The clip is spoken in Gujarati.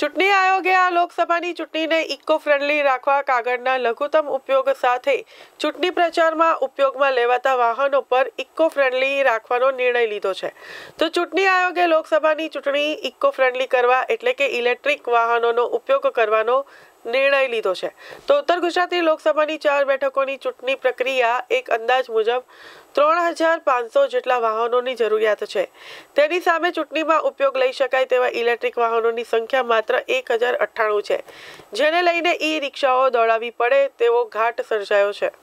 ચૂંટણી આયોગે આ લોકસભાની ચૂંટણીને ઇકો ફ્રેન્ડલી રાખવા કાગળના લઘુત્તમ ઉપયોગ સાથે ચૂંટણી પ્રચારમાં ઉપયોગમાં લેવાતા વાહનો પર ઇકો ફ્રેન્ડલી રાખવાનો નિર્ણય લીધો છે તો ચૂંટણી આયોગે લોકસભાની ચૂંટણી ઇકો ફ્રેન્ડલી કરવા એટલે કે ઇલેક્ટ્રિક વાહનોનો ઉપયોગ કરવાનો નિર્ણય લીધો છે તો ઉત્તર ગુજરાતની લોકસભાની ચાર બેઠકોની ચૂંટણી પ્રક્રિયા એક અંદાજ મુજબ ત્રણ હજાર પાંચસો જેટલા વાહનોની જરૂરિયાત છે તેની સામે ચૂંટણીમાં ઉપયોગ લઈ શકાય તેવા ઇલેક્ટ્રિક વાહનોની સંખ્યા માત્ર એક હજાર અઠ્ઠાણું છે જેને લઈને ઈ રિક્ષાઓ દોડાવી પડે તેવો ઘાટ સર્જાયો છે